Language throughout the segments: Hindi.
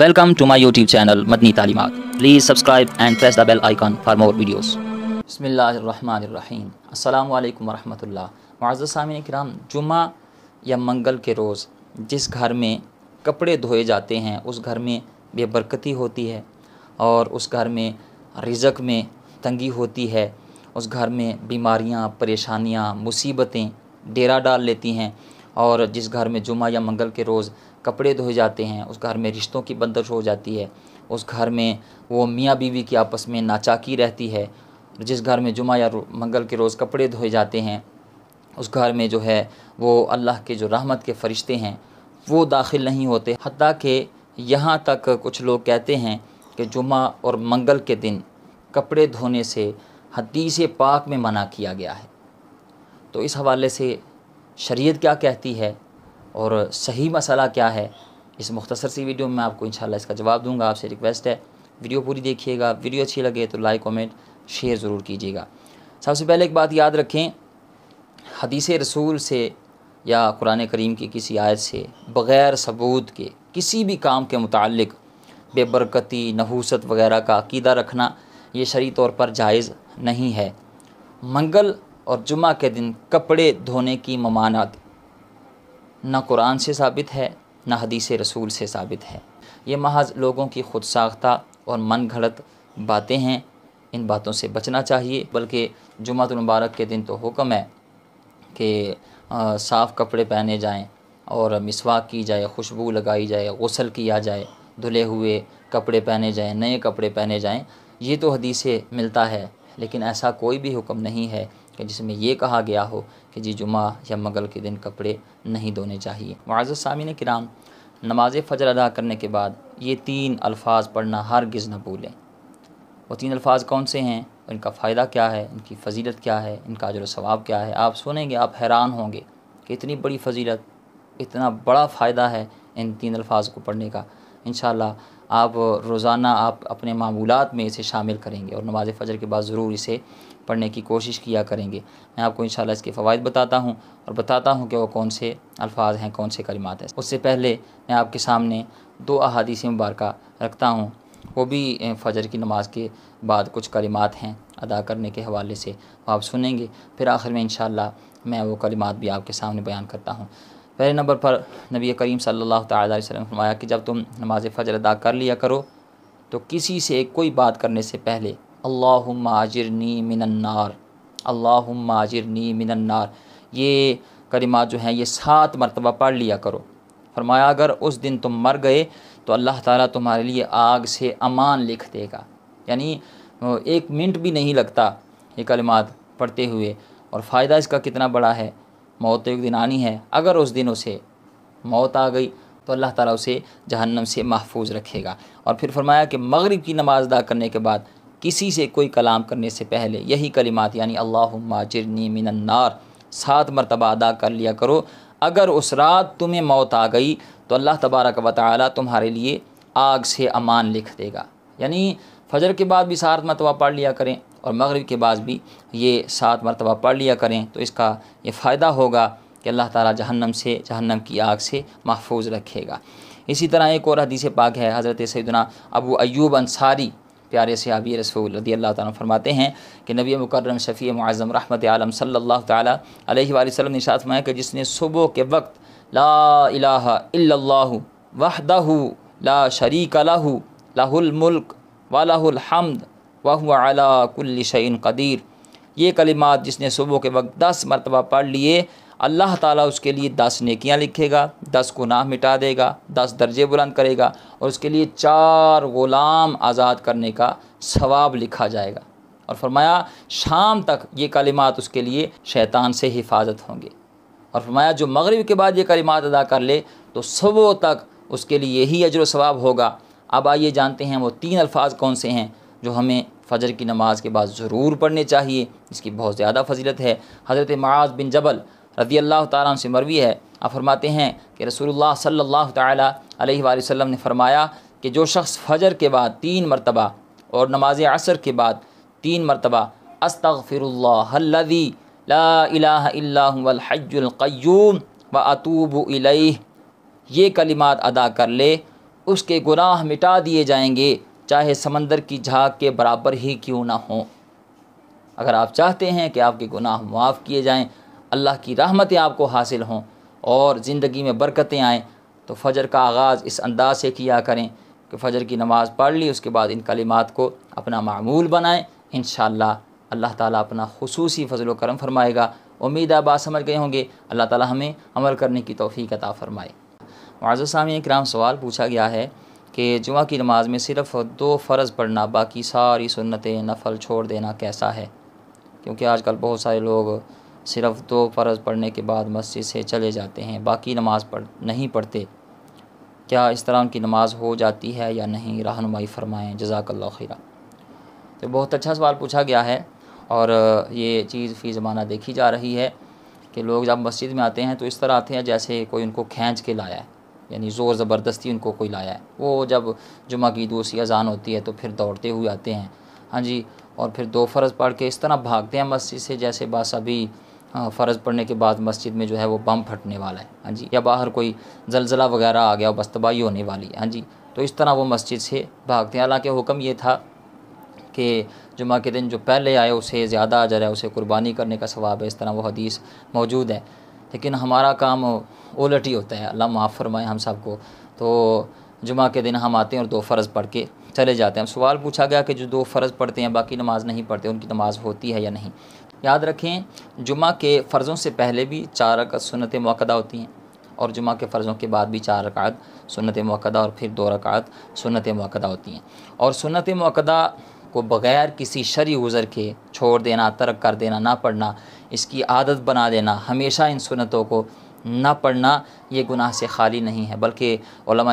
welcome to my YouTube channel Madani Taleemat please subscribe and press the bell icon for more videos बसमीम अल्लाम वरहमल्ला मज़ सामिन कराम जुमा या मंगल के रोज़ जिस घर में कपड़े धोए जाते हैं उस घर में बेबरकती होती है और उस घर में रिजक में तंगी होती है उस घर में बीमारियाँ परेशानियाँ मुसीबतें डेरा डाल लेती हैं और जिस घर में जुमा या मंगल के रोज़ कपड़े धोए जाते हैं उस घर में रिश्तों की बंदिश हो जाती है उस घर में वो मियाँ बीवी की आपस में नाचाकी रहती है जिस घर में जुमा या मंगल के रोज़ कपड़े धोए जाते हैं उस घर में जो है वो अल्लाह के जो रहमत के फ़रिश्ते हैं वो दाखिल नहीं होते हती कि यहाँ तक कुछ लोग कहते हैं कि जुमा और मंगल के दिन कपड़े धोने से हदीस पाक में मना किया गया है तो इस हवाले से शरीयत क्या कहती है और सही मसाला क्या है इस मुख्तसर सी वीडियो में आपको इंशाल्लाह इसका जवाब दूंगा आपसे रिक्वेस्ट है वीडियो पूरी देखिएगा वीडियो अच्छी लगे तो लाइक कमेंट शेयर ज़रूर कीजिएगा सबसे पहले एक बात याद रखें हदीस रसूल से या कुरान करीम की किसी आयत से बग़ैर सबूत के किसी भी काम के मुतल बेबरकती नहूसत वगैरह का अकीदा रखना ये शरी तौर पर जायज़ नहीं है मंगल और जुमा के दिन कपड़े धोने की ममानत ना कुरान से साबित है ना हदीस रसूल से साबित है ये महज लोगों की खुद साख्ता और मन घड़त बातें हैं इन बातों से बचना चाहिए बल्कि जुम्मतमबारक के दिन तो हुक्म है कि साफ़ कपड़े पहने जाएं और मिसवाक की जाए खुशबू लगाई जाए गसल किया जाए धुले हुए कपड़े पहने जाएं नए कपड़े पहने जाएं ये तो हदीसे मिलता है लेकिन ऐसा कोई भी हुक्म नहीं है कि जिसमें यह कहा गया हो कि जी जुमा या मंगल के दिन कपड़े नहीं धोने चाहिए वाज़ सामिन कराम नमाज फ़जर अदा करने के बाद ये तीन अल्फाज पढ़ना हर गज़ न भूलें वो तीन अल्फाज कौन से हैं इनका फ़ायदा क्या है इनकी फजीलत क्या है इनका अजर स्वाब क्या है आप सुनेंगे आप हैरान होंगे कि इतनी बड़ी फजीलत इतना बड़ा फ़ायदा है इन तीन अल्फाज को पढ़ने का इन आप रोज़ाना आप अपने मामूलत में इसे शामिल करेंगे और नमाज फ़जर के बाद ज़रूर इसे पढ़ने की कोशिश किया करेंगे मैं आपको इन इसके फ़वाद बताता हूँ और बताता हूँ कि वो कौन से अल्फाज हैं कौन से करीमात हैं उससे पहले मैं आपके सामने दो अहादीस मुबारक रखता हूँ वो भी फजर की नमाज के बाद कुछ करीमात हैं अदा करने के हवाले से वो आप सुनेंगे फिर आखिर में इन मैं वो कलिमात भी आपके सामने बयान करता हूँ पहले नंबर पर नबी करीम सल्लल्लाहु अलैहि वसल्लम फरमाया कि जब तुम नमाज फ़जर अदा कर लिया करो तो किसी से कोई बात करने से पहले अल्लाहुम्मा नी मिनन्नार अल्लाहुम्मा नी मिनन्नार ये करीमा जो हैं ये सात मरतबा पढ़ लिया करो फरमाया अगर उस दिन तुम मर गए तो अल्लाह ताला तुम्हारे लिए आग से अमान लिख देगा यानी एक मिनट भी नहीं लगता ये कलिमात पढ़ते हुए और फ़ायदा इसका कितना बड़ा है मौत तो एक दिन आनी है अगर उस दिन उसे मौत आ गई तो अल्लाह ताला उसे जहन्नम से महफूज रखेगा और फिर फरमाया कि मगरिब की नमाज़ अदा करने के बाद किसी से कोई कलाम करने से पहले यही कलिमात यानी अल्लाह माजरनी मिनन्नार सात मरतबा अदा कर लिया करो अगर उस रात तुम्हें मौत आ गई तो अल्लाह तबारक व ताली तुम्हारे लिए आग से अमान लिख देगा यानी फजर के बाद भी सात मरतबा पढ़ लिया करें और मगरब के बाद भी ये सात मरतबा पढ़ लिया करें तो इसका ये फ़ायदा होगा कि अल्लाह ताला जहन्नम से जहन्नम की आग से महफूज रखेगा इसी तरह एक और हदीस पाक है हज़रत सैदना अबू अयूब अंसारी प्यारे सहाबी रसूल रदी अल्लाह ताला फरमाते हैं कि नबी मुकर्रम शफ़ी मुआज़म रहमत आलम सल्लल्लाहु अलैहि वसल्लम ने साथ फरमाया कि जिसने सुबह के वक्त ला इलाहा इल्लल्लाहु वहदहु ला शरीक लाहु लाहुल मुल्क वालाहुल हमद वहु अला कुल्ल शैन कदीर ये कलिमात जिसने सुबह के वक्त दस मरतबा पढ़ लिए अल्लाह ताला उसके लिए दस नेकियां लिखेगा दस गुनाह मिटा देगा दस दर्जे बुलंद करेगा और उसके लिए चार ग़ुलाम आज़ाद करने का सवाब लिखा जाएगा और फरमाया शाम तक ये कलिमात उसके लिए शैतान से हिफाजत होंगे और फरमाया जो मगरब के बाद ये कलिमात अदा कर ले तो सुबह तक उसके लिए यही अजर सवाब होगा अब आइए जानते हैं वो तीन अल्फाज कौन से हैं जो हमें फ़जर की नमाज़ के बाद ज़रूर पढ़ने चाहिए इसकी बहुत ज़्यादा फजीलत है हज़रत माज बिन जबल रदी अल्लाह ताली से मरवी है आप फरमाते हैं कि रसोल्ला सल्लल्लाहु तसम ने फरमाया कि जो शख्स फजर के बाद तीन मरतबा और नमाज असर के बाद तीन मरतबा अस्त फिर लाजुल्क्यूम व अतूब ये कलिमात अदा कर ले उसके गुनाह मिटा दिए जाएंगे चाहे समंदर की झाग के बराबर ही क्यों ना हो अगर आप चाहते हैं कि आपके गुनाह माफ़ किए जाएं अल्लाह की रहमतें आपको हासिल हों और ज़िंदगी में बरकतें आएँ तो फ़जर का आगाज़ इस अंदाज से किया करें कि फ़जर की नमाज़ पढ़ ली उसके बाद इन कलिमात को अपना मामूल बनाएँ इन अल्लाह ताला अपना खसूसी फ़जल करम फरमाएगा उम्मीद आप बात समझ गए होंगे अल्लाह ताला हमें अमल करने की तोफ़ी अता फ़रमाए माज सामी कराम सवाल पूछा गया है कि जुम्मे की नमाज़ में सिर्फ़ दो फ़र्ज़ पढ़ना बाकी सारी सुन्नतें नफल छोड़ देना कैसा है क्योंकि आजकल बहुत सारे लोग सिर्फ दो फ़र्ज़ पढ़ने के बाद मस्जिद से चले जाते हैं बाकी नमाज पढ़ नहीं पढ़ते क्या इस तरह की नमाज हो जाती है या नहीं रहनुमाई फरमाएँ जजाकल्ला खीरा तो बहुत अच्छा सवाल पूछा गया है और ये चीज़ फ़ी ज़माना देखी जा रही है कि लोग जब मस्जिद में आते हैं तो इस तरह आते हैं जैसे कोई उनको खींच के लाया है यानी ज़ोर ज़बरदस्ती उनको कोई लाया है वो जब जुमा की दूसरी अजान होती है तो फिर दौड़ते हुए आते हैं हाँ जी और फिर दो फ़र्ज़ पढ़ के इस तरह भागते हैं मस्जिद से जैसे बस अभी हाँ, फ़र्ज़ पढ़ने के बाद मस्जिद में जो है वो बम फटने वाला है हाँ जी या बाहर कोई जलजला वगैरह आ गया बस तबाही होने वाली है हाँ जी तो इस तरह वो मस्जिद से भागते हैं हालांकि हुक्म ये था कि जुमा के दिन जो पहले आए उसे ज़्यादा अजर है उसे कुर्बानी करने का सवाब है इस तरह वो हदीस मौजूद है लेकिन हमारा काम उलट ही होता है अल्लाह माफ़ फरमाए हम सबको तो जुमा के दिन हम आते हैं और दो फ़र्ज़ पढ़ के चले जाते हैं सवाल पूछा गया कि जो दो फ़र्ज़ पढ़ते हैं बाकी नमाज़ नहीं पढ़ते उनकी नमाज़ होती है या नहीं याद रखें जुमा के फ़र्ज़ों से पहले भी चार रकत सुनत मौकदा होती हैं और जुमा के फ़र्ज़ों के बाद भी चार रकात सुनत मौकदा और फिर दो रकात सुनत मौकदा होती हैं और सुनत मौकदा को बग़ैर किसी शरी गुज़र के छोड़ देना तर्क कर देना ना पढ़ना इसकी आदत बना देना हमेशा इन सुनतों को ना पढ़ना ये गुनाह से खाली नहीं है बल्कि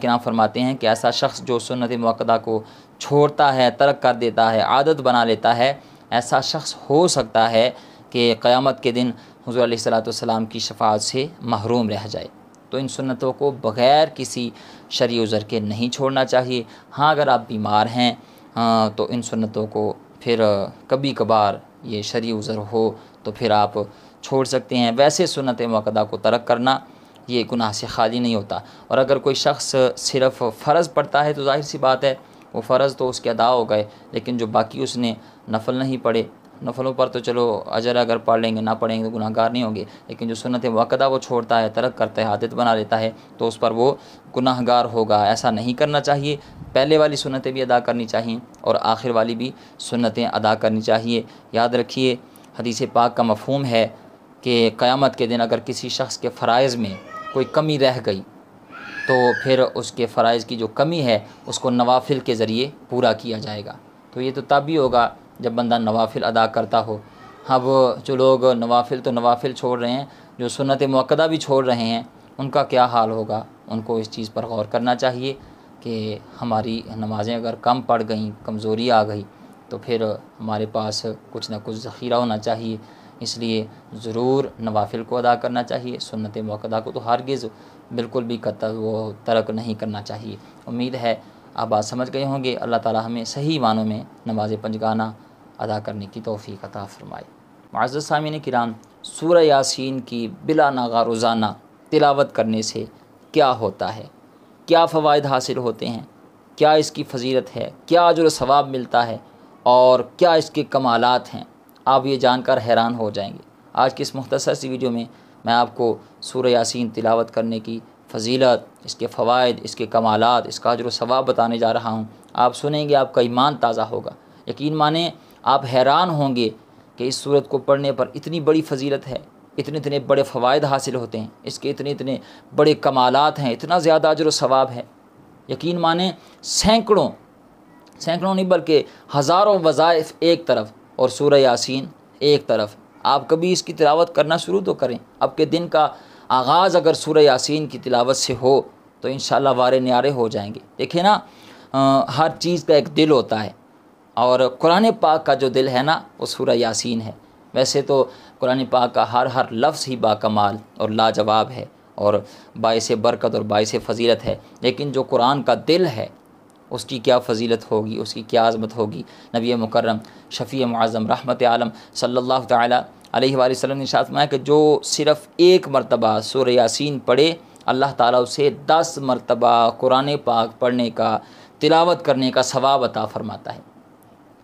के नाम फरमाते हैं कि ऐसा शख्स जो सुनत मौकदा को छोड़ता है तर्क कर देता है आदत बना लेता है ऐसा शख्स हो सकता है कि क़यामत के दिन हजूर सलाम की शफात से महरूम रह जाए तो इन सुन्नतों को बग़ैर किसी शरी उज़र के नहीं छोड़ना चाहिए हाँ अगर आप बीमार हैं हाँ, तो इन सुन्नतों को फिर कभी कभार ये शरी उज़र हो तो फिर आप छोड़ सकते हैं वैसे सुनत मकदा को तरक करना ये गुनाह से खाली नहीं होता और अगर कोई शख्स सिर्फ़ फ़र्ज़ पड़ता है तो जाहिर सी बात है वो फ़र्ज़ तो उसके अदा हो गए लेकिन जो बाकी उसने नफल नहीं पढ़े नफलों पर तो चलो अजर अगर पढ़ लेंगे ना पढ़ेंगे तो गुनाहगार नहीं होंगे लेकिन जो सुनत है वक़दा वो छोड़ता है तरक करता है आदत बना लेता है तो उस पर वो गुनाहगार होगा ऐसा नहीं करना चाहिए पहले वाली सुनतें भी अदा करनी चाहिए और आखिर वाली भी सुनतें अदा करनी चाहिए याद रखिए हदीस पाक का मफहम है कि क़्यामत के दिन अगर किसी शख्स के फ़रज़ में कोई कमी रह गई तो फिर उसके फ़रज़ की जो कमी है उसको नवाफिल के ज़रिए पूरा किया जाएगा तो ये तो तब ही होगा जब बंदा नवाफिल अदा करता हो अब जो लोग नवाफिल तो नवाफिल छोड़ रहे हैं जो सुनत मक्दा भी छोड़ रहे हैं उनका क्या हाल होगा उनको इस चीज़ पर गौर करना चाहिए कि हमारी नमाज़ें अगर कम पड़ गई कमज़ोरी आ गई तो फिर हमारे पास कुछ ना कुछ ज़ख़ीरा होना चाहिए इसलिए ज़रूर नवाफिल को अदा करना चाहिए सुन्नत मौकदा को तो हरगिज़ बिल्कुल भी कत वो तर्क नहीं करना चाहिए उम्मीद है आप बात समझ गए होंगे अल्लाह ताला हमें सही मानों में नमाज पंजगाना अदा करने की तोफ़ी अता फ़रमाए माजद सामिन किराम सूर यासिन की बिला नागा रोज़ाना तिलावत करने से क्या होता है क्या फ़वाद हासिल होते हैं क्या इसकी फजीलत है क्या जो सवाब मिलता है और क्या इसके कमालत हैं आप ये जानकर हैरान हो जाएंगे आज की इस मुख्तसर सी वीडियो में मैं आपको सूर्य यासीन तिलावत करने की फजीलत इसके फ़वाद इसके कमालत इसका अजर सवाब बताने जा रहा हूँ आप सुनेंगे आपका ईमान ताज़ा होगा यकीन माने आप हैरान होंगे कि इस सूरत को पढ़ने पर इतनी बड़ी फजीलत है इतने इतने बड़े फ़वाद हासिल होते हैं इसके इतने इतने बड़े कमालत हैं इतना ज़्यादा अजर सवाब है यकीन माने सैकड़ों सैकड़ों नहीं बल्कि हज़ारों वज़ाइफ एक तरफ और सूर्य यासीन एक तरफ आप कभी इसकी तिलावत करना शुरू तो करें आपके दिन का आगाज़ अगर सूर्य यासीन की तिलावत से हो तो इन वारे न्यारे हो जाएंगे देखिए ना आ, हर चीज़ का एक दिल होता है और कुरान पाक का जो दिल है ना वो सूर्य यासीन है वैसे तो कुरान पाक का हर हर लफ्ज़ ही बाकमाल और लाजवाब है और बायस बरकत और बायस फजीलत है लेकिन जो कुरान का दिल है उसकी क्या फजीलत होगी उसकी क्या आज़मत होगी नबी मुकर्रम शफ़ी मुआज़म रहमत आलम सल्ला वसल्लम ने साथ माया कि जो सिर्फ़ एक मरतबा सुर यासीन पढ़े अल्लाह ताला उसे दस मरतबा कुरान पाक पढ़ने का तिलावत करने का सवाब अता फ़रमाता है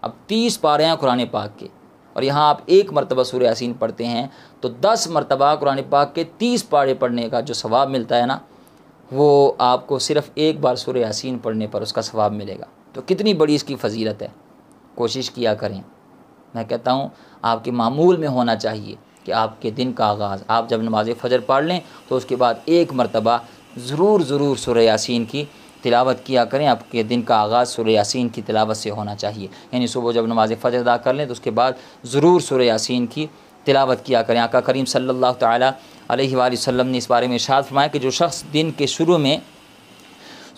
अब तीस पारे हैं कुरान पाक के और यहाँ आप एक मरतबा सुर यासीन पढ़ते हैं तो दस मरतबा कुरान पाक के तीस पारे पढ़ने का जो सवाब मिलता है ना वो आपको सिर्फ़ एक बार सुर यासीन पढ़ने पर उसका स्वाब मिलेगा तो कितनी बड़ी इसकी फजीलत है कोशिश किया करें मैं कहता हूँ आपके मामूल में होना चाहिए कि आपके दिन का आगाज़ आप जब नमाज फजर पढ़ लें तो उसके बाद एक मरतबा ज़रूर ज़रूर सुर यासीन की तिलावत किया करें आपके दिन का आगाज़ सुर यासीन की तिलावत से होना चाहिए यानी सुबह जब नमाज फजर अदा कर लें तो उसके बाद ज़रूर सुर यासीन की तिलावत किया करें आका करीम सल्लल्लाहु अलैहि वसल्लम ने इस बारे में इशाद फरमाया कि जो शख्स दिन के शुरू में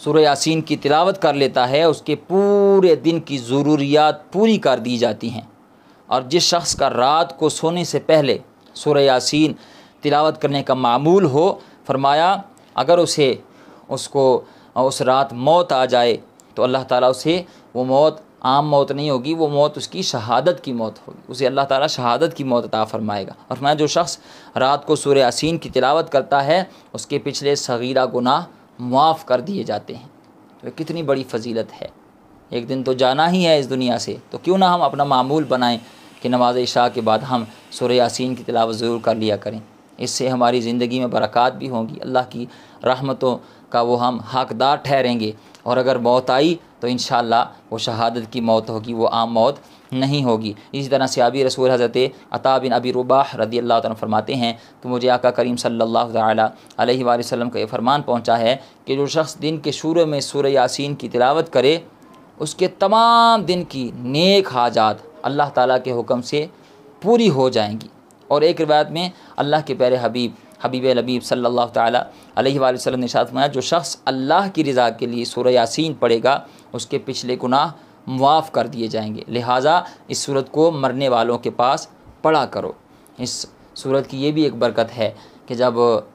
सूर्य यासीन की तिलावत कर लेता है उसके पूरे दिन की ज़रूरियात पूरी कर दी जाती हैं और जिस शख्स का रात को सोने से पहले सुर यासीन तिलावत करने का मामूल हो फरमाया अगर उसे उसको उस रात मौत आ जाए तो अल्लाह ताला उसे वो मौत आम मौत नहीं होगी वो मौत उसकी शहादत की मौत होगी उसे अल्लाह ताला शहादत की मौत अता फरमाएगा और मैं जो शख्स रात को सूर्य असीन की तिलावत करता है उसके पिछले सगीरा गुनाह माफ़ कर दिए जाते हैं तो कितनी बड़ी फजीलत है एक दिन तो जाना ही है इस दुनिया से तो क्यों ना हम अपना मामूल बनाएँ कि नमाज इशा के बाद हम सुर यासीन की तिलावत ज़रूर कर लिया करें इससे हमारी ज़िंदगी में बरक़ात भी होंगी अल्लाह की रहमतों का वो हम हकदार ठहरेंगे और अगर मौत आई तो इन वो शहादत की मौत होगी वो आम मौत नहीं होगी इसी तरह से अबी रसूल हज़रत अता बिन अबी रुबाह रदी अल्लाह तन फरमाते हैं कि मुझे आका करीम सल्लल्लाहु अलैहि वसल्लम का यह फरमान पहुंचा है कि जो शख्स दिन के शुरू में सूर्य यासीन की तिलावत करे उसके तमाम दिन की नेक हाजात अल्लाह ताला के हुक्म से पूरी हो जाएंगी और एक रिवायत में अल्लाह के प्यारे हबीब हबीब लबीब सल्ला अलैहि ने शाद फरमाया जो शख्स अल्लाह की रज़ा के लिए सूर यासीन पढ़ेगा उसके पिछले गुनाह मुआफ़ कर दिए जाएंगे लिहाजा इस सूरत को मरने वालों के पास पढ़ा करो इस सूरत की ये भी एक बरकत है कि जब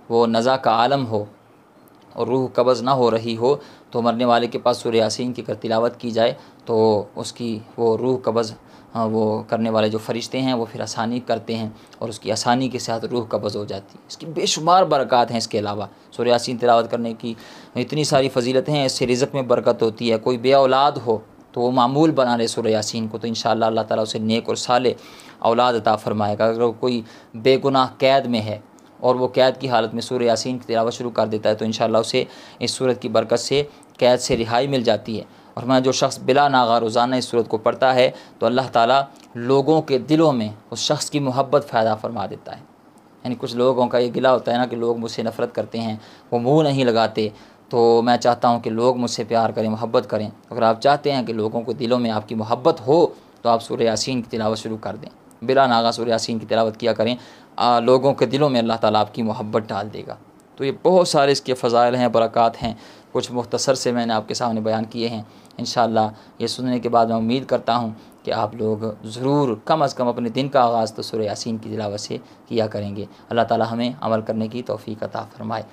वो नज़ा का आलम हो और रूह कब्ज़ ना हो रही हो तो मरने वाले के पास सूर्य यासीन की अगर तिलावत की जाए तो उसकी वो रूह कब्ज़ हाँ, वो करने वाले जो फरिश्ते हैं वो फिर आसानी करते हैं और उसकी आसानी के साथ रूह कब्ज़ हो जाती है इसकी बेशुमार बरक़ात हैं इसके अलावा सूर्यासी तिलावत करने की इतनी सारी फजीलतें हैं इससे रिज़क में बरकत होती है कोई बे औलाद हो तो वो मामूल बना ले सुर यासिन को तो इन अल्लाह ताला उसे नेक और साले औलाद अता फ़रमाएगा अगर कोई बेगुनाह कैद में है और वो कैद की हालत में सूर्य यासिन की तिलावत शुरू कर देता है तो इन उसे इस सूरत की बरकत से कैद से रिहाई मिल जाती है और मैं जो शख्स बिला नागा रोज़ाना इस सूरत को पढ़ता है तो अल्लाह ताला लोगों के दिलों में उस शख्स की मोहब्बत फ़ायदा फरमा देता है यानी कुछ लोगों का ये गिला होता है ना कि लोग मुझसे नफ़रत करते हैं वो मुँह नहीं लगाते तो मैं चाहता हूँ कि लोग मुझसे प्यार करें मोहब्बत करें अगर आप चाहते हैं कि लोगों के दिलों में आपकी मोहब्बत हो तो आप सूर्य यासिन की तिलावत शुरू कर दें बिला नागा सूर्य यासिन की तिलावत किया करें आ, लोगों के दिलों में अल्लाह ताला आपकी मोहब्बत डाल देगा तो ये बहुत सारे इसके फ़ज़ाइल हैं बरक़ात हैं कुछ मुख्तसर से मैंने आपके सामने बयान किए हैं इन ये सुनने के बाद मैं उम्मीद करता हूँ कि आप लोग ज़रूर कम अज़ कम अपने दिन का आगाज़ तो सुर यासीन की दिलावत से किया करेंगे अल्लाह ताला हमें अमल करने की तोफ़ी अता फ़रमाए